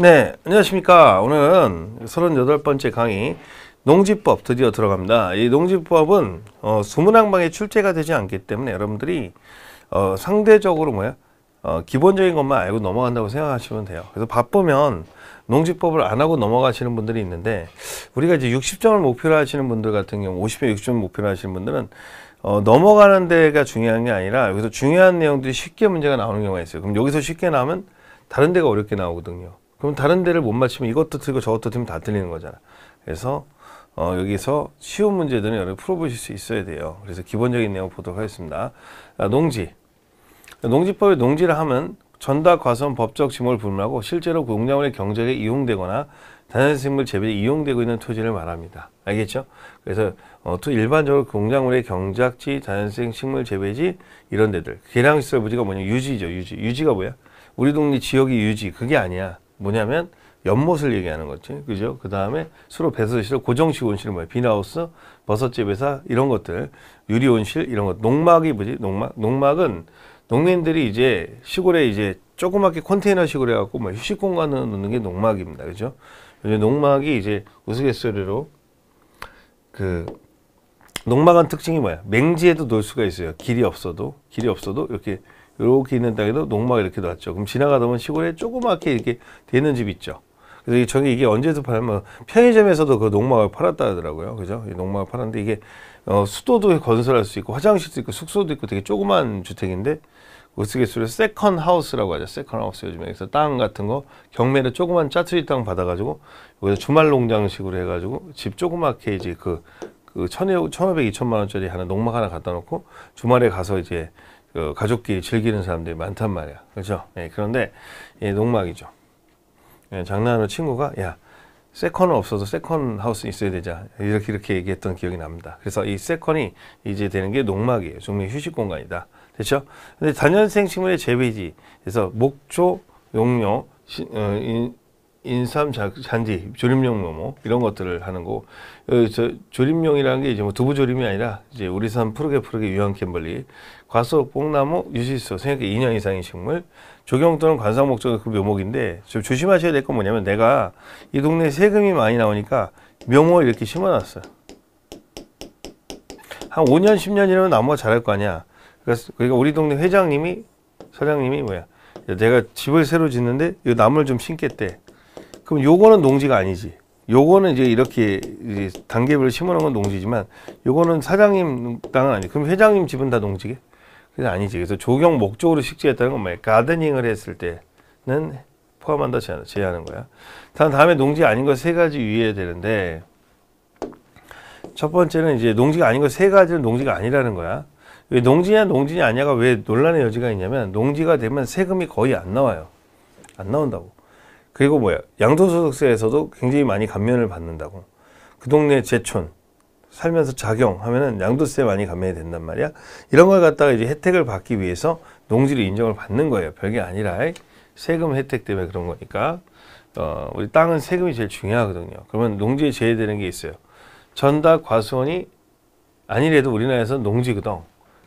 네, 안녕하십니까. 오늘은 38번째 강의 농지법 드디어 들어갑니다. 이 농지법은 어, 수문항방에 출제가 되지 않기 때문에 여러분들이 어, 상대적으로 뭐야 어, 기본적인 것만 알고 넘어간다고 생각하시면 돼요. 그래서 바쁘면 농지법을 안 하고 넘어가시는 분들이 있는데 우리가 이제 60점을 목표로 하시는 분들 같은 경우 50에 60점을 목표로 하시는 분들은 어, 넘어가는 데가 중요한 게 아니라 여기서 중요한 내용들이 쉽게 문제가 나오는 경우가 있어요. 그럼 여기서 쉽게 나오면 다른 데가 어렵게 나오거든요. 그럼 다른 데를 못 맞추면 이것도 틀고 리 저것도 틀면 리다 틀리는 거잖아. 그래서 어, 여기서 쉬운 문제들은 여러분 풀어보실 수 있어야 돼요. 그래서 기본적인 내용 보도록 하겠습니다. 아, 농지. 농지법에 농지를 하면 전달 과선 법적 지목을 불문하고 실제로 공작물의 경작에 이용되거나 단연생물 재배에 이용되고 있는 토지를 말합니다. 알겠죠? 그래서 어, 또 일반적으로 공작물의 경작지, 자연생 식물 재배지 이런 데들 계량시설 부지가 뭐냐 유지죠 유지 유지가 뭐야 우리 동네 지역이 유지 그게 아니야 뭐냐면 연못을 얘기하는 거지. 그죠? 그 다음에 수로 배수실, 고정식 온실은 뭐예요? 비나우스, 버섯집 회사 이런 것들, 유리 온실 이런 것. 농막이 뭐지? 농막? 농막은 농민들이 이제 시골에 이제 조그맣게 컨테이너식으로 해갖고 뭐 휴식 공간을 놓는 게 농막입니다. 그죠? 요즘 농막이 이제 우스갯소리로 그 농막은 특징이 뭐야? 맹지에도 놓을 수가 있어요. 길이 없어도 길이 없어도 이렇게 이렇게 있는 땅에도 농막 이렇게 놨죠. 그럼 지나가다 보면 시골에 조그맣게 이렇게 되는 집 있죠. 그래서 저기 이게 언제서 팔면 편의점에서도 그 농막을 팔았다 하더라고요. 그죠? 이 농막을 팔았는데 이게 어, 수도도 건설할 수 있고 화장실도 있고 숙소도 있고 되게 조그만 주택인데 우스갯소리로 세컨 하우스라고 하죠. 세컨 하우스 요즘에 그래서 땅 같은 거 경매로 조그만 짜투리 땅 받아가지고 여기서 주말 농장식으로 해가지고 집 조그맣게 이제 그그 천에 천오백 이천만 원짜리 하나 농막 하나 갖다 놓고 주말에 가서 이제 그 가족끼리 즐기는 사람들이 많단 말이야. 그렇죠? 예, 그런데 예, 농막이죠. 예, 장난으로 친구가 야 세컨은 없어서 세컨 하우스 있어야 되자 이렇게 이렇게 얘기했던 기억이 납니다. 그래서 이 세컨이 이제 되는 게 농막이에요. 종의 휴식 공간이다. 그렇죠? 근데 단년생 식물의 재배지. 그래서 목초, 용료, 시, 어, 인, 인삼 잔디, 조림용 뭐뭐 이런 것들을 하는 거저 어, 조림용이라는 게 이제 뭐 두부 조림이 아니라 이제 우리산 푸르게 푸르게 유황 캠벌리, 과수, 뽕나무, 유지수 생육기 2년 이상의 식물, 조경 또는 관상 목적의 그 묘목인데 좀 조심하셔야 될 건 뭐냐면 내가 이동네 세금이 많이 나오니까 묘목을 이렇게 심어놨어요. 한 5년, 10년이면 나무가 자랄 거 아니야. 그러니까 우리 동네 회장님이, 사장님이 뭐야. 내가 집을 새로 짓는데 이 나무를 좀 심겠대. 그럼 요거는 농지가 아니지. 요거는 이제 이렇게 이제 단계별로 심어놓은 건 농지지만 요거는 사장님 땅은 아니지. 그럼 회장님 집은 다 농지게? 그게 아니지. 그래서 조경 목적으로 식재했다는 건 뭐야? 가드닝을 했을 때는 포함한다 제외하는 거야. 다음 다음에 농지 아닌 거 세 가지 유의해야 되는데 첫 번째는 이제 농지가 아닌 거 세 가지는 농지가 아니라는 거야. 왜 농지냐 농지냐 아니냐가 왜 논란의 여지가 있냐면 농지가 되면 세금이 거의 안 나와요. 안 나온다고. 그리고 뭐야 양도소득세에서도 굉장히 많이 감면을 받는다고 그 동네 제촌 살면서 작용 하면은 양도세 많이 감면이 된단 말이야 이런 걸 갖다가 이제 혜택을 받기 위해서 농지를 인정을 받는 거예요 별게 아니라 세금 혜택 때문에 그런 거니까 어, 우리 땅은 세금이 제일 중요하거든요 그러면 농지에 제외되는 게 있어요 전다 과수원이 아니래도 우리나라에서 농지거든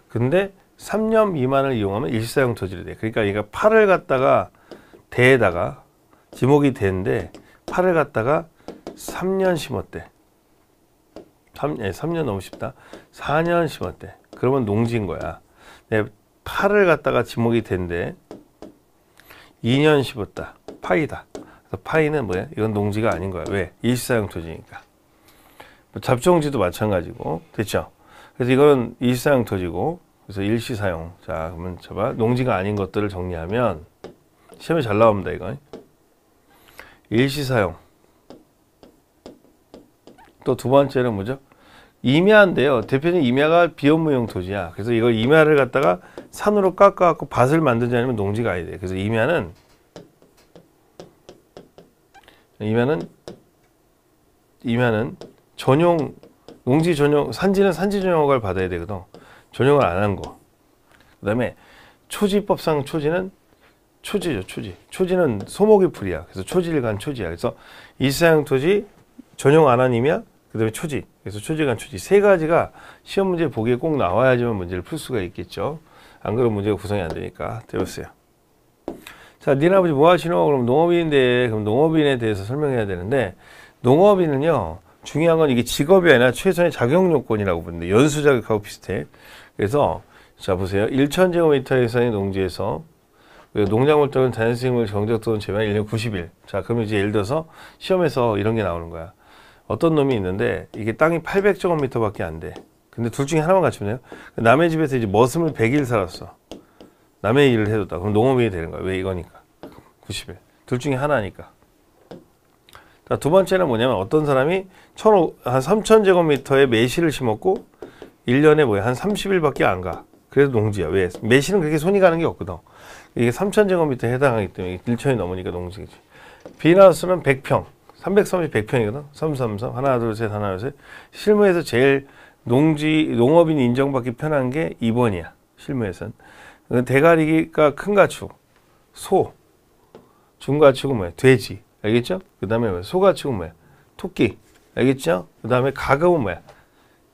근데 3년 미만을 이용하면 일사용 토지를 돼 그러니까 얘가 팔을 갖다가 대에다가 지목이 되는데파을 갖다가 3년 심었대. 3, 예, 3년 너무 쉽다. 4년 심었대. 그러면 농지인 거야. 네, 파를 갖다가 지목이 된데 2년 심었다. 파이다. 그래서 파이는 뭐야? 이건 농지가 아닌 거야. 왜? 일시사용 토지니까. 뭐 잡종지도 마찬가지고. 됐죠? 그래서 이건는 일시사용 토지고. 그래서 일시사용. 자, 그러면 잡아. 농지가 아닌 것들을 정리하면 시험에 잘 나옵니다, 이건. 일시사용. 또 두 번째는 뭐죠? 임야인데요. 대표적인 임야가 비업무용 토지야. 그래서 이걸 임야를 갖다가 산으로 깎아갖고 밭을 만들지 않으면 농지가 아니래. 그래서 임야는 임야는 임야는 전용 농지 전용 산지는 산지 전용허 받아야 되거든. 전용을 안 한 거. 그다음에 초지법상 초지는 초지죠, 초지. 초지는 소목의 풀이야. 그래서 초지일간 초지야. 그래서 일상 토지 전용 안하님이야. 그다음에 초지. 그래서 초지간 초지 세 가지가 시험 문제 보기에 꼭 나와야지만 문제를 풀 수가 있겠죠. 안 그러면 문제가 구성이 안 되니까 들었어요. 자, 니네 아버지 뭐 하시노? 그럼 농업인인데 그럼 농업인에 대해서 설명해야 되는데 농업인은요. 중요한 건 이게 직업이 아니라 최선의 작용 요건이라고 보는데 연수 자격하고 비슷해. 그래서 자 보세요. 1,000제곱미터 이상의 농지에서 그 농작물들은 자연생물 경제적 또는 제외한 1년 90일. 자, 그러면 이제 예를 들어서 시험에서 이런 게 나오는 거야. 어떤 놈이 있는데 이게 땅이 800제곱미터밖에 안 돼. 근데 둘 중에 하나만 갖추네요. 그 남의 집에서 이제 머슴을 100일 살았어. 남의 일을 해줬다. 그럼 농업이 되는 거야. 왜 이거니까. 90일. 둘 중에 하나니까. 자, 두 번째는 뭐냐면 어떤 사람이 한 3,000제곱미터의 매실을 심었고 1년에 뭐야 한 30일밖에 안 가. 그래도 농지야. 왜? 매실은 그렇게 손이 가는 게 없거든. 이게 3천제곱미터에 해당하기 때문에 1천이 넘으니까 농지겠지. 비너스는 100평, 330, 100평이거든. 333, 하나, 둘, 셋, 하나, 둘, 셋. 실무에서 제일 농지, 농업인 인정받기 편한 게 2번이야. 실무에서는 대가리가 큰 가축, 소, 중가축은 뭐야? 돼지. 알겠죠? 그 다음에 뭐야? 소가축은 뭐야? 토끼. 알겠죠? 그 다음에 가금은 뭐야?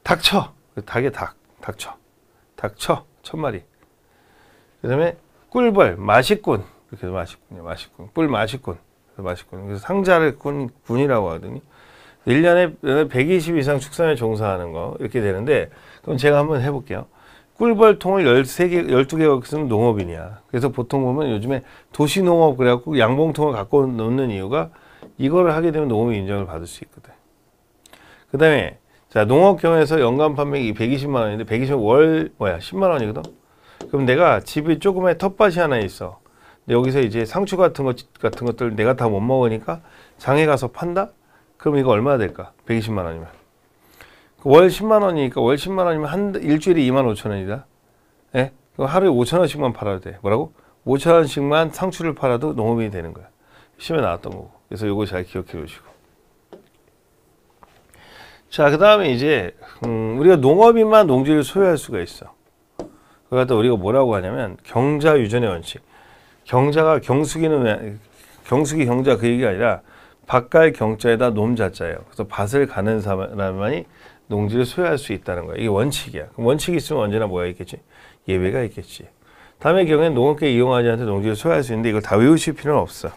닥쳐. 닭에 닭. 닥쳐. 닥쳐. 천 마리. 그 다음에 꿀벌 마시꾼. 이렇게 해서 마 맛있군요 맛있군 꿀 맛있군 맛있군 그래서 상자를 군, 군이라고 하더니 1년에 120 이상 축산에 종사하는 거 이렇게 되는데 그럼 제가 한번 해볼게요 꿀벌통을 13개, 12개가 쓰는 농업인이야. 그래서 보통 보면 요즘에 도시농업 그래갖고 양봉통을 갖고 놓는 이유가 이거를 하게 되면 농업인 인정을 받을 수 있거든. 그 다음에, 자, 농업경에서 연간 판매액이 120만원인데, 120월, 뭐야, 10만원이거든? 그럼 내가 집이 조금의 텃밭이 하나 있어. 여기서 이제 상추 같은 것 같은 것들 내가 다 못 먹으니까 장에 가서 판다? 그럼 이거 얼마나 될까? 120만 원이면. 그 월 10만 원이니까 월 10만 원이면 한 일주일에 2만 5천 원이다. 예? 그 하루에 5천 원씩만 팔아도 돼. 뭐라고? 5천 원씩만 상추를 팔아도 농업인이 되는 거야. 시험에 나왔던 거고. 그래서 이거잘 기억해 주시고. 자, 그 다음에 이제, 음, 우리가 농업인만 농지를 소유할 수가 있어. 그걸 갖다 우리가 뭐라고 하냐면 경자 유전의 원칙. 경자가 경숙이는 왜, 경숙이 경자 그 얘기가 아니라 밭갈 경자에다 놈자자예요. 그래서 밭을 가는 사람만이 농지를 소유할 수 있다는 거예요. 이게 원칙이야. 원칙이 있으면 언제나 뭐가 있겠지? 예외가 있겠지. 다음의 경우엔 농업계 이용하지 않는 농지를 소유할 수 있는데 이걸 다 외우실 필요는 없어.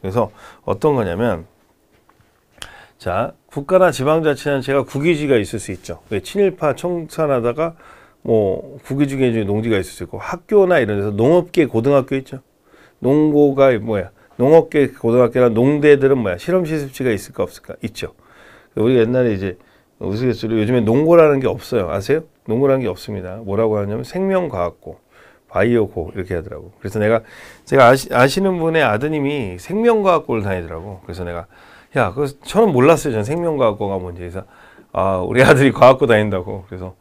그래서 어떤 거냐면 자 국가나 지방자치단체가 국유지가 있을 수 있죠. 왜 친일파 청산하다가 뭐 국외 중에 농지가 있을 수 있고 학교나 이런 데서 농업계 고등학교 있죠. 농고가 뭐야? 농업계 고등학교나 농대들은 뭐야? 실험 실습지가 있을까 없을까? 있죠. 우리 옛날에 이제 우스갯소리로 요즘에 농고라는 게 없어요. 아세요? 농고라는 게 없습니다. 뭐라고 하냐면 생명과학고, 바이오고 이렇게 하더라고. 그래서 내가 제가 아시, 아시는 분의 아드님이 생명과학고를 다니더라고. 그래서 내가 야, 그 저는 몰랐어요. 저는 생명과학고가 뭔지. 그래서 아, 우리 아들이 과학고 다닌다고. 그래서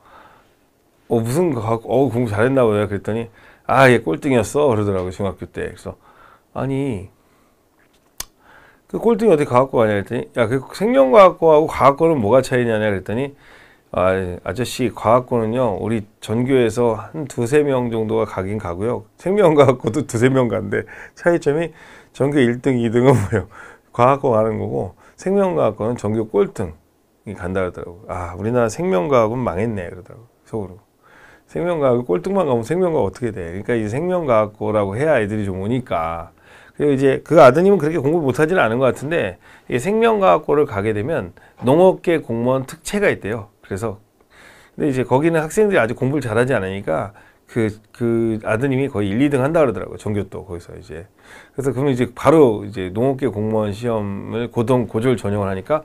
어 무슨 거갖어 공부 잘했나 보다 그랬더니 아 얘 꼴등이었어 그러더라고 중학교 때 그래서 아니 그 꼴등이 어디 과학고 가냐 그랬더니 야 그 생명과학고하고 과학고는 뭐가 차이냐냐 그랬더니 아, 아저씨 과학고는요 우리 전교에서 한 두세 명 정도가 가긴 가고요 생명과학고도 두세 명 간데 차이점이 전교 1등 2등은 뭐예요 과학고 가는 거고 생명과학고는 전교 꼴등이 간다 그러더라고 아 우리나라 생명과학은 망했네 그러더라고 속으로 생명과학 꼴등만 가면 생명과학 어떻게 돼? 그러니까 이 생명과학고라고 해야 애들이 좀 오니까. 그리고 이제 그 아드님은 그렇게 공부를 못하지는 않은 것 같은데 이 생명과학고를 가게 되면 농업계 공무원 특채가 있대요. 그래서 근데 이제 거기는 학생들이 아직 공부를 잘하지 않으니까 그, 그 아드님이 거의 1, 2등 한다 그러더라고요. 전교또 거기서 이제. 그래서 그러면 이제 바로 이제 농업계 공무원 시험을 고등, 고졸 전형을 하니까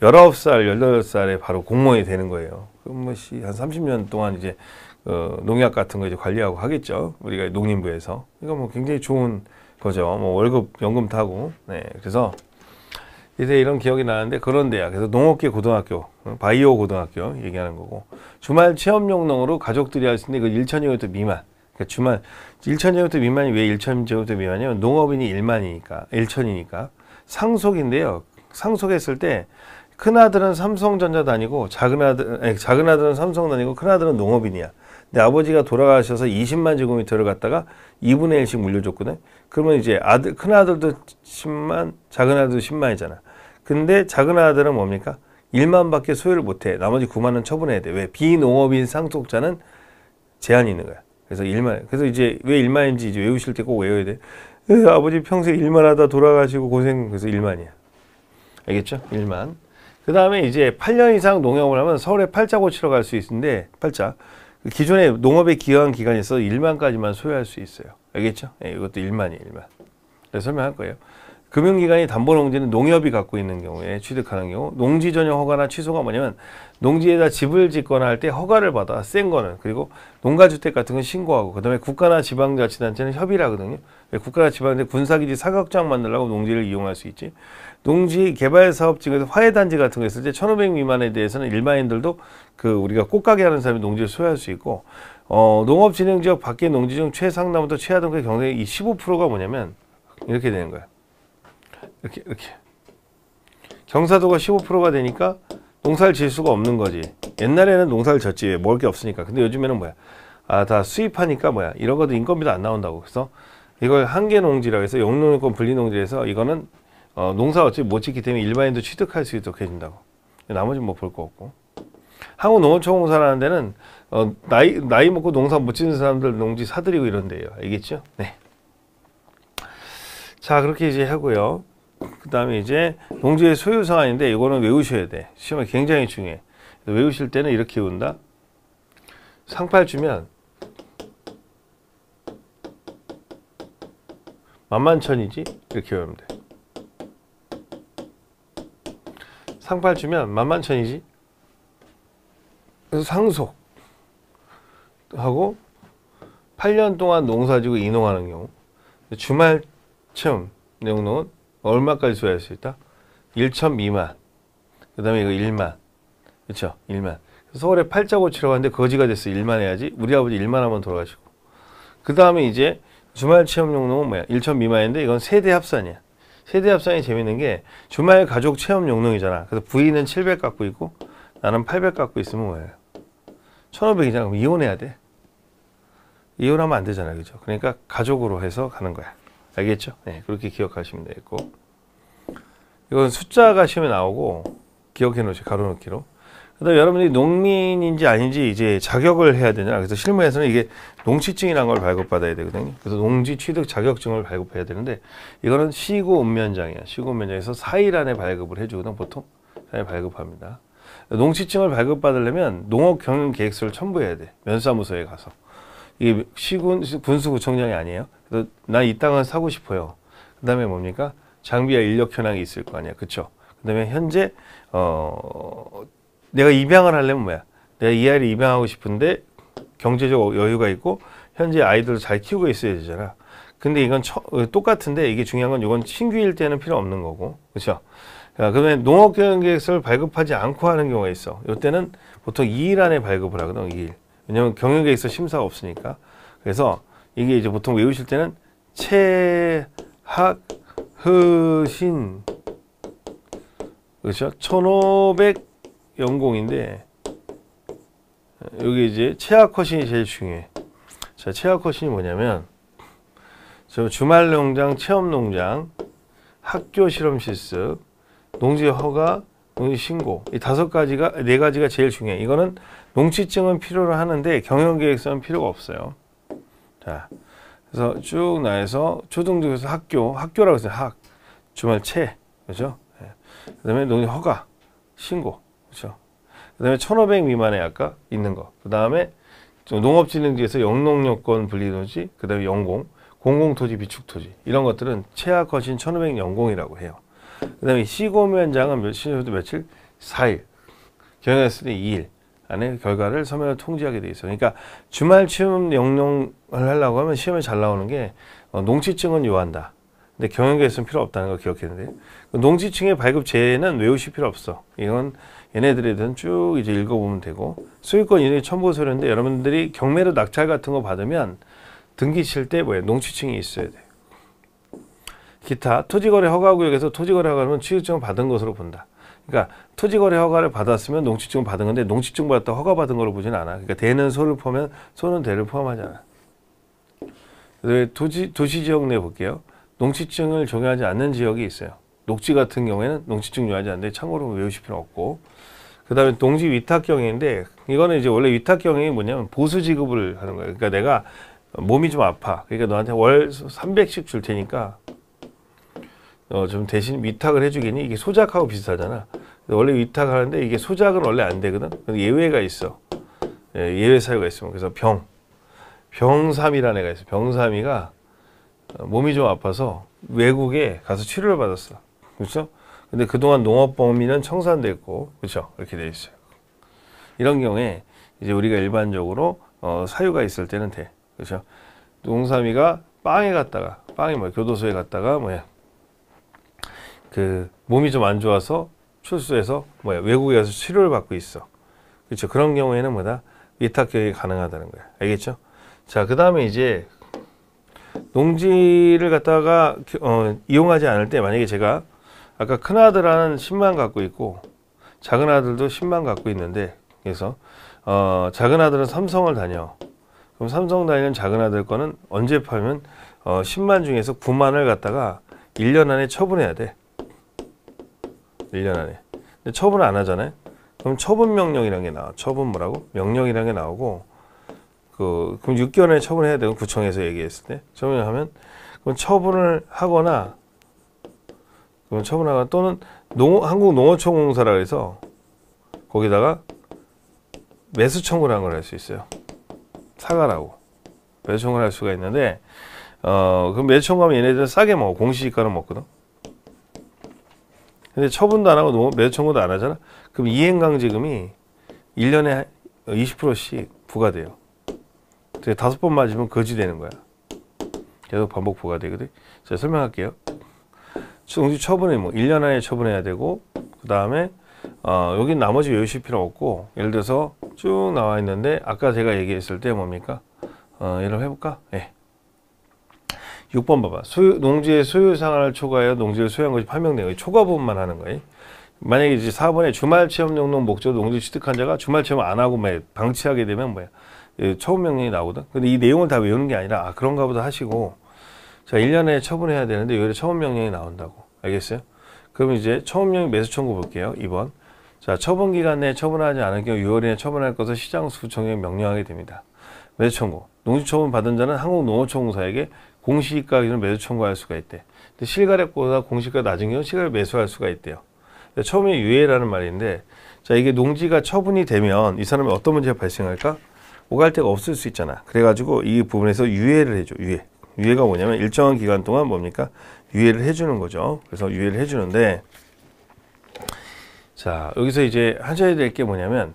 19살, 18살에 바로 공무원이 되는 거예요. 그뭐한 30년 동안 이제 어, 농약 같은 거 이제 관리하고 하겠죠. 우리가 농림부에서. 이거 뭐 굉장히 좋은 거죠. 뭐 월급, 연금 타고. 네. 그래서 이제 이런 기억이 나는데 그런 데야. 그래서 농업계 고등학교, 어, 바이오 고등학교 얘기하는 거고. 주말 체험용 농으로 가족들이 할 수 있는데 그1 0 0 0제곱터 미만. 그러니까 주말 1 0 0 0제곱터 미만이 왜1 0 0 0제곱터 미만이냐면 농업인이 1만이니까, 1,000이니까. 상속인데요. 상속했을 때 큰아들은 삼성전자 다니고 작은아들, 아니, 작은아들은 삼성 다니고 큰아들은 농업인이야. 근데 아버지가 돌아가셔서 20만 제곱미터를 갖다가 2분의 1씩 물려줬거든. 그러면 이제 아들, 큰 아들도 10만, 작은 아들도 10만이잖아. 근데 작은 아들은 뭡니까? 1만밖에 소유를 못해. 나머지 9만은 처분해야 돼. 왜? 비농업인 상속자는 제한이 있는 거야. 그래서 1만. 그래서 이제 왜 1만인지 이제 외우실 때 꼭 외워야 돼. 아버지 평생 1만 하다 돌아가시고 고생 그래서 1만이야 알겠죠? 1만그 다음에 이제 8년 이상 농협을 하면 서울에 팔자 고치러 갈 수 있는데 팔자 기존의농업에기여한 기간에서 1만까지만 소유할 수 있어요. 알겠죠? 예, 이것도 1만이에요, 1만. 네, 설명할 거예요. 금융기관이 담보농지는 농협이 갖고 있는 경우에 취득하는 경우 농지 전용 허가나 취소가 뭐냐면 농지에다 집을 짓거나 할 때 허가를 받아 센 거는 그리고 농가주택 같은 건 신고하고 그 다음에 국가나 지방자치단체는 협의를 하거든요. 국가가 집안에 군사기지 사격장 만들라고 농지를 이용할 수 있지. 농지 개발 사업 중에서 화훼단지 같은 거 있을 때1,500 미만에 대해서는 일반인들도 그 우리가 꽃가게 하는 사람이 농지를 소유할 수 있고 어, 농업진흥지역 밖의 농지 중최상나무터 최하등급의 경쟁의 이 15%가 뭐냐면 이렇게 되는 거야. 이렇게 이렇게 경사도가 15%가 되니까 농사를 질 수가 없는 거지. 옛날에는 농사를 졌지 먹을 게 없으니까. 근데 요즘에는 뭐야? 아 다 수입하니까 뭐야? 이런 것도 인건비도 안 나온다고. 그래서 이걸 한계 농지라고 해서 영농유권 분리 농지에서 이거는 어, 농사 어차피 못 짓기 때문에 일반인도 취득할 수 있도록 해준다고. 나머지는 뭐 볼 거 없고. 한국농어총공사라는 데는 어, 나이 나이 먹고 농사 못 짓는 사람들 농지 사들이고 이런 데예요. 알겠죠? 네. 자 그렇게 이제 하고요. 그 다음에 이제 농지의 소유 상황인데 이거는 외우셔야 돼. 시험에 굉장히 중요해. 외우실 때는 이렇게 운다. 상팔 주면 만만천이지 이렇게 외우면 돼 상팔 주면 만만천이지 그래서 상속 하고 8년 동안 농사지고 이농하는 경우 주말 체험 용은 얼마까지 소유할 수 있다? 1천 미만 그 다음에 이거 1만 그렇죠 1만 서울에 팔자 고치라고 하는데 거지가 됐어 1만 해야지 우리 아버지 1만 하면 돌아가시고 그 다음에 이제 주말 체험 용농은 뭐야? 1천 미만인데 이건 세대 합산이야. 세대 합산이 재밌는 게 주말 가족 체험 용농이잖아. 그래서 부인은 700 갖고 있고 나는 800 갖고 있으면 뭐예요? 1500이잖아. 그럼 이혼해야 돼. 이혼하면 안 되잖아. 그죠? 그러니까 가족으로 해서 가는 거야. 알겠죠? 네, 그렇게 기억하시면 되겠고. 이건 숫자가 시험에 나오고 기억해 놓으세요. 가로 놓기로. 그다음 여러분이 농민인지 아닌지 이제 자격을 해야 되냐. 그래서 실무에서는 이게 농취증이라는 걸 발급받아야 되거든요. 그래서 농지 취득 자격증을 발급해야 되는데 이거는 시구운면장이야시구운면장에서 4일 안에 발급을 해주거든 보통 4일 발급합니다. 농취증을 발급받으려면 농업경영계획서를 첨부해야 돼. 면사무소에 가서. 이게 시군 군수구청장이 아니에요. 그래서 나 이 땅을 사고 싶어요. 그 다음에 뭡니까? 장비와 인력 현황이 있을 거 아니야. 그쵸? 그 다음에 현재 어 내가 입양을 하려면 뭐야? 내가 이 아이를 입양하고 싶은데 경제적 여유가 있고 현재 아이들을 잘 키우고 있어야 되잖아. 근데 이건 처, 어, 똑같은데 이게 중요한 건 이건 신규일 때는 필요 없는 거고. 그렇죠? 그러면 농업경영계획서를 발급하지 않고 하는 경우가 있어. 이때는 보통 2일 안에 발급을 하거든, 2일. 왜냐면 경영계획서 심사가 없으니까. 그래서 이게 이제 보통 외우실 때는 채학, 흐신, 그렇죠? 1500, 영공인데 여기 이제 최하 컷신이 제일 중요해. 자, 최하 컷신이 뭐냐면 저 주말 농장, 체험 농장, 학교 실험 실습, 농지 허가, 농지 신고 이 다섯 가지가 네 가지가 제일 중요해. 이거는 농취증은 필요로 하는데 경영계획서는 필요가 없어요. 자, 그래서 쭉 나에서 초등학에서 학교, 학교라고 해서 학, 주말 채, 그죠? 예. 그다음에 농지 허가, 신고. 그렇죠. 그다음에 1,500 미만의 아까 있는 거. 그다음에 농업진흥지에서 영농요건 분리도지, 그다음에 영공, 공공토지 비축토지 이런 것들은 최하컷신1,500 영공이라고 해요. 그다음에 시공위장은 며칠부터 며칠 4일, 경영했으니 2일 안에 결과를 서면으로 통지하게 돼 있어요. 그러니까 주말 취업 영농을 하려고 하면 시험에 잘 나오는 게 어, 농지증은 요한다. 근데 경영계에서는 필요 없다는 걸 기억해야 돼요. 그 농지증의 발급 제외는 외우실 필요 없어. 이건 얘네들에 대해서쭉 이제 읽어보면 되고 수익권 이 인증 첨부 서류인데 여러분들이 경매로 낙찰 같은 거 받으면 등기 실때 뭐예요? 농취층이 있어야 돼 기타 토지거래 허가구역에서 토지거래 허가는 취득증을 받은 것으로 본다. 그러니까 토지거래 허가를 받았으면 농취증 받은 건데 농취증 받았다 허가 받은 걸로 보진 않아. 그러니까 대는 소를 포면 소는 대를 포함하지 잖아 않아. 도시 도시 지역 내 볼게요. 농취증을 적용하지 않는 지역이 있어요. 녹지 같은 경우에는 농지증 요하지않는데 참고로 외우실 필요 없고 그 다음에 농지 위탁경위인데 이거는 이제 원래 위탁경이 뭐냐면 보수 지급을 하는 거예요. 그러니까 내가 몸이 좀 아파. 그러니까 너한테 월 300씩 줄 테니까 어, 좀 대신 위탁을 해주겠니? 이게 소작하고 비슷하잖아. 원래 위탁하는데 이게 소작은 원래 안 되거든. 예외가 있어. 예, 외 사유가 있으면 그래서 병 병삼이라는 애가 있어. 병삼이가 몸이 좀 아파서 외국에 가서 치료를 받았어. 그렇죠? 근데 그동안 농업 범위는 청산됐고 그렇죠? 이렇게 돼 있어요. 이런 경우에 이제 우리가 일반적으로 어, 사유가 있을 때는 돼. 그렇죠? 농사미가 빵에 갔다가 빵이 뭐 교도소에 갔다가 뭐야 그 몸이 좀 안 좋아서 출소해서 뭐야 외국에 가서 치료를 받고 있어. 그렇죠? 그런 경우에는 뭐다 위탁 교육이 가능하다는 거야. 알겠죠? 자, 그다음에 이제 농지를 갖다가 어, 이용하지 않을 때 만약에 제가 아까 큰아들 한 10만 갖고 있고 작은아들도 10만 갖고 있는데 그래서 어, 작은아들은 삼성을 다녀 그럼 삼성 다니는 작은아들 거는 언제 팔면 어, 10만 중에서 9만을 갖다가 1년 안에 처분해야 돼 1년 안에 근데 처분 안 하잖아요 그럼 처분 명령이라는 게 나와 처분 뭐라고? 명령이라는 게 나오고 그 그럼 6개월 안에 처분해야 되고 구청에서 얘기했을 때 처분을 하면 그럼 처분을 하거나 이건 처분하거나 또는 농, 한국농어촌공사라 고 해서 거기다가 매수 청구를 한걸할수 있어요. 사가라고 매수 청구를 할 수가 있는데 어, 그 매수 청구하면 얘네들은 싸게 먹어. 공시지가로 먹거든. 근데 처분도 안 하고 매수 청구도 안 하잖아. 그럼 이행강제금이 1년에 20%씩 부과돼요. 다섯 번 맞으면 거지 되는 거야. 계속 반복 부과되거든. 제가 설명할게요. 정지 처분이 뭐 1년 안에 처분해야 되고 그 다음에 어, 여긴 나머지 외우실 필요 없고 예를 들어서 쭉 나와 있는데 아까 제가 얘기했을 때 뭡니까? 어, 예를 해볼까? 예. 6번 봐봐. 소유, 농지의 소유상한을 초과하여 농지를 소유한 것이 판명된 거예 초과 부분만 하는 거예요. 만약에 이제 4번에 주말 체험 용농 목적 농지 취득한 자가 주말 체험 안 하고 방치하게 되면 뭐야? 예, 처음 명령이 나오거든. 근데 이 내용을 다 외우는 게 아니라 아 그런가 보다 하시고 자, 1년에 처분해야 되는데 여기에 처분 명령이 나온다고. 알겠어요? 그럼 이제 처분 명령 매수 청구 볼게요. 2번. 자, 처분 기간 내에 처분하지 않은 경우 6월 에 처분할 것을 시장 수청에 명령하게 됩니다. 매수 청구. 농지 처분 받은 자는 한국농어촌공사에게 공시가 기준 매수 청구할 수가 있대. 근데 실거래보다 공시가 낮은 경우 실가액 매수할 수가 있대요. 처음에 유예라는 말인데 자 이게 농지가 처분이 되면 이 사람이 어떤 문제가 발생할까? 오갈 데가 없을 수 있잖아. 그래가지고 이 부분에서 유예를 해줘. 유예. 유예가 뭐냐면 일정한 기간 동안 뭡니까? 유예를 해주는 거죠. 그래서 유예를 해주는데 자 여기서 이제 하셔야 될 게 뭐냐면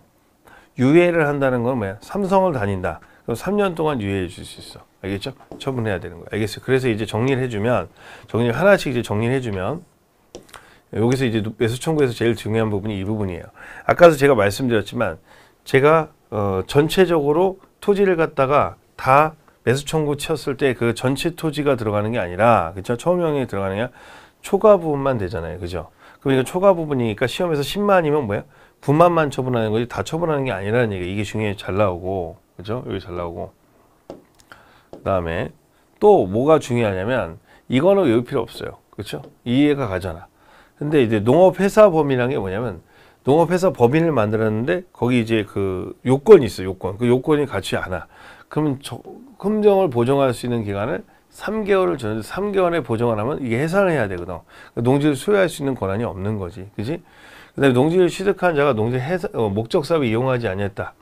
유예를 한다는 건 뭐야? 삼성을 다닌다. 그럼 3년 동안 유예해 줄 수 있어. 알겠죠? 처분해야 되는 거야. 알겠어요? 그래서 이제 정리를 해주면 정리를 하나씩 이제 정리를 해주면 여기서 이제 매수 청구에서 제일 중요한 부분이 이 부분이에요. 아까도 제가 말씀드렸지만 제가 어, 전체적으로 토지를 갖다가 다 매수 청구 쳤을 때 그 전체 토지가 들어가는 게 아니라 그쵸 처음 형이 들어가는 게 초과 부분만 되잖아요 그죠 그러 이거 초과 부분이니까 시험에서 10만이면 뭐야 9만만 처분하는 거지 다 처분하는 게 아니라는 얘기 이게 중요해 잘 나오고 그죠 여기 잘 나오고 그 다음에 또 뭐가 중요하냐면 이거는 외울 필요 없어요 그쵸 이해가 가잖아 근데 이제 농업회사 범위라는 게 뭐냐면 농업회사 법인을 만들었는데 거기 이제 그 요건이 있어 요건 그 요건이 같지 않아 그러면 저, 금정을 보정할 수 있는 기간을 3개월을 줬는데 3개월에 보정을 하면 이게 해산을 해야 되거든. 그러니까 농지를 소유할 수 있는 권한이 없는 거지. 그지? 그 다음에 농지를 취득한 자가 농지 해산, 어, 목적 사업을 이용하지 아니했다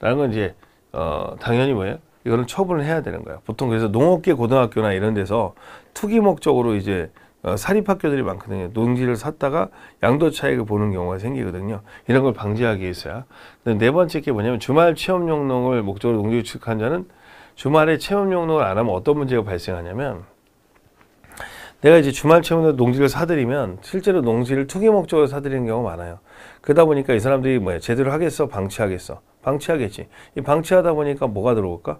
라는 건 이제, 어, 당연히 뭐예요? 이거는 처분을 해야 되는 거야. 보통 그래서 농업계 고등학교나 이런 데서 투기 목적으로 이제 어, 사립학교들이 많거든요. 농지를 샀다가 양도 차익을 보는 경우가 생기거든요. 이런 걸 방지하기 위해서야. 네 번째 게 뭐냐면 주말 체험용 농을 목적으로 농지 주식한 자는 주말에 체험용 농을 안 하면 어떤 문제가 발생하냐면 내가 이제 주말 체험용 농지를 사들이면 실제로 농지를 투기 목적으로 사들이는 경우가 많아요. 그러다 보니까 이 사람들이 뭐야 제대로 하겠어? 방치하겠어? 방치하겠지. 이 방치하다 보니까 뭐가 들어올까?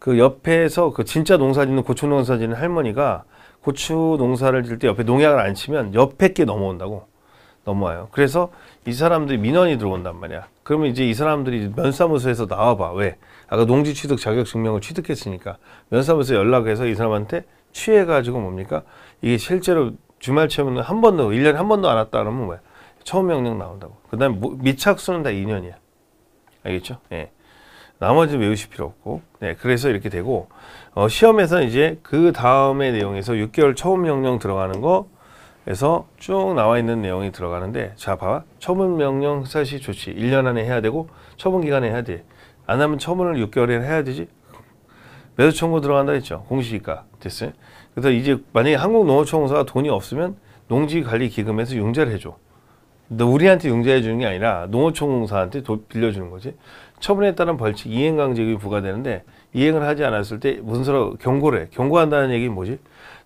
그 옆에서 그 진짜 농사 짓는 고추 농사 짓는 할머니가 고추 농사를 질때 옆에 농약을 안 치면 옆에 게 넘어온다고 넘어와요. 그래서 이 사람들이 민원이 들어온단 말이야. 그러면 이제 이 사람들이 면사무소에서 나와봐. 왜? 아까 농지 취득 자격 증명을 취득했으니까 면사무소 에 연락해서 이 사람한테 취해가지고 뭡니까? 이게 실제로 주말 체험은 한 번도 일년에한 번도 안 왔다 그러면 뭐야? 처음 명령 나온다고. 그다음에 뭐, 미착수는 다 2년이야. 알겠죠? 예. 나머지 외우실 필요 없고. 네, 그래서 이렇게 되고 어, 시험에서 이제 그 다음의 내용에서 6개월 처음 명령 들어가는 거에서 쭉 나와 있는 내용이 들어가는데 자 봐봐 처분 명령 사시 조치 1년 안에 해야 되고 처분 기간에 해야 돼 안 하면 처분을 6개월에 해야 되지 매수 청구 들어간다 했죠 공시지가 됐어요 그래서 이제 만약에 한국농어청사가 돈이 없으면 농지관리기금에서 융자를 해줘 너 우리한테 융자해 주는 게 아니라 농어촌공사한테 빌려주는 거지. 처분에 따른 벌칙 이행강제금이 부과되는데 이행을 하지 않았을 때 무슨 서로 경고를 해. 경고한다는 얘기는 뭐지?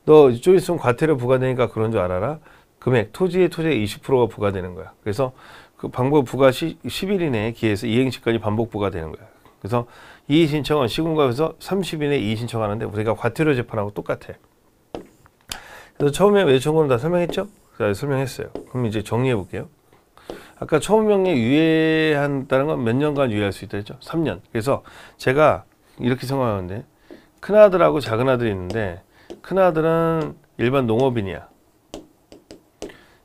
너좀 있으면 과태료 부과되니까 그런 줄 알아라. 금액, 토지의 토지의 20%가 부과되는 거야. 그래서 그 방법 부과 시, 10일 이내에 기해서 이행시까지 반복 부과되는 거야. 그래서 이의 신청은 시군가에서 30일 에 이의 신청하는데 우리가 과태료 재판하고 똑같아. 그래서 처음에 외청구는 다 설명했죠? 자, 설명했어요. 그럼 이제 정리해 볼게요. 아까 처음 명령 유예한다는 건 몇 년간 유예할 수 있다 했죠? 3년. 그래서 제가 이렇게 생각하는데 큰아들하고 작은아들이 있는데 큰아들은 일반 농업인이야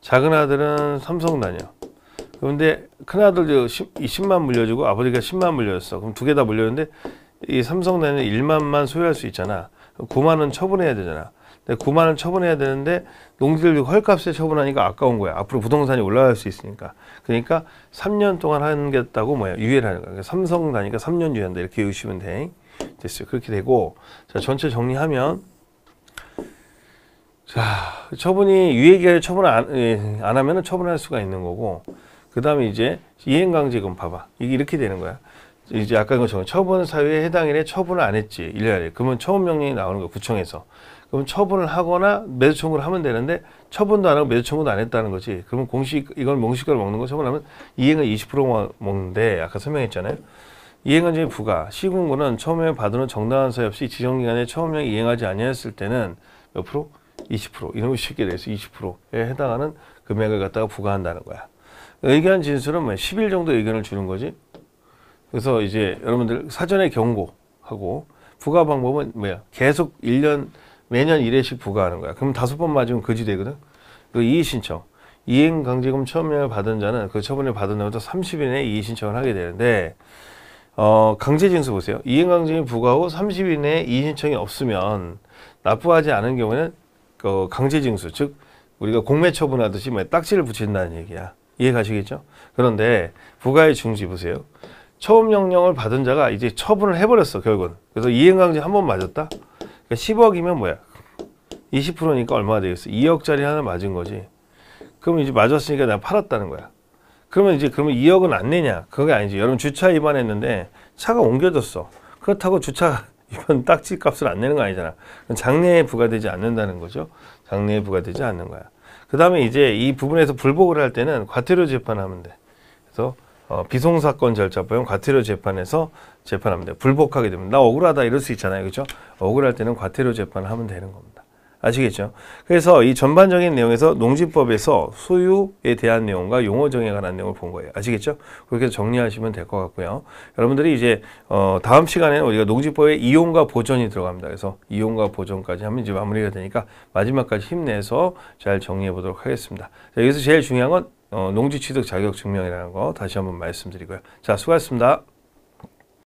작은아들은 삼성 다녀 그런데 큰아들도 10, 만 물려주고 아버지가 10만 물려줬어 그럼 두 개 다 물려줬는데 이 삼성 다녀 1만만 소유할 수 있잖아 9만은 처분해야 되잖아 근데 9만원 처분해야 되는데 농지를 헐값에 처분하니까 아까운 거야 앞으로 부동산이 올라갈 수 있으니까 그러니까 3년 동안 하겠다고 뭐야 유예를 하는 거야 삼성 다니까 3년 유예한다 이렇게 외우시면 돼 됐어요. 그렇게 되고 자 전체 정리하면 자 처분이 유예기간에 처분 안, 예, 안하면 처분할 수가 있는 거고 그 다음에 이제 이행강제금 봐봐 이게 이렇게 되는 거야. 이제 아까 것처럼 처분 사유에 해당일에 처분을 안 했지 일년에 그러면 처분 명령이 나오는 거야 구청에서 그럼 처분을 하거나 매수 청구를 하면 되는데 처분도 안 하고 매수 청구도 안 했다는 거지 그러면 공식 이걸 몽식가로 먹는 거 처분하면 이행을 20% 먹는데 아까 설명했잖아요 이행관제의 부과 시군구는 처음에 받은 정당한 사유 없이 지정기간에 처음에 이행하지 아니했을 때는 몇 프로? 20% 이런 거 쉽게 돼서 20%에 해당하는 금액을 갖다가 부과한다는 거야. 의견 진술은 뭐 10일 정도 의견을 주는 거지. 그래서 이제 여러분들 사전에 경고하고 부과 방법은 뭐야? 계속 1년 매년 1회씩 부과하는 거야. 그럼 다섯 번 맞으면 거지 되거든. 그 이의 신청. 이행 강제금 처음에 받은 자는 그 처분을 받은 날부터 30일 내에 이의 신청을 하게 되는데 어, 강제징수 보세요. 이행강제이 부과후 30일 내에 이의신청이 없으면 납부하지 않은 경우에는 그 강제징수, 즉 우리가 공매 처분하듯이 뭐 딱지를 붙인다는 얘기야. 이해가시겠죠? 그런데 부가의 중지 보세요. 처음 명령을 받은 자가 이제 처분을 해버렸어 결국은. 그래서 이행강제 한 번 맞았다? 그러니까 10억이면 뭐야? 20%니까 얼마 되겠어? 2억짜리 하나 맞은 거지. 그럼 이제 맞았으니까 내가 팔았다는 거야. 그러면 이제 그러면 2억은 안 내냐? 그게 아니지. 여러분 주차 위반했는데 차가 옮겨졌어. 그렇다고 주차 이번 딱지 값을 안 내는 거 아니잖아. 장래에 부과되지 않는다는 거죠. 장래에 부과되지 않는 거야. 그 다음에 이제 이 부분에서 불복을 할 때는 과태료 재판하면 돼. 그래서 어, 비송사건 절차법용 과태료 재판에서 재판하면 돼. 불복하게 되면 나 억울하다 이럴 수 있잖아요. 그죠? 억울할 때는 과태료 재판하면 을 되는 겁니다. 아시겠죠? 그래서 이 전반적인 내용에서 농지법에서 소유에 대한 내용과 용어 정의에 관한 내용을 본 거예요. 아시겠죠? 그렇게 정리하시면 될 것 같고요. 여러분들이 이제 어 다음 시간에는 우리가 농지법의 이용과 보존이 들어갑니다. 그래서 이용과 보존까지 하면 이제 마무리가 되니까 마지막까지 힘내서 잘 정리해 보도록 하겠습니다. 자, 여기서 제일 중요한 건어 농지 취득 자격 증명이라는 거 다시 한번 말씀드리고요. 자, 수고하셨습니다.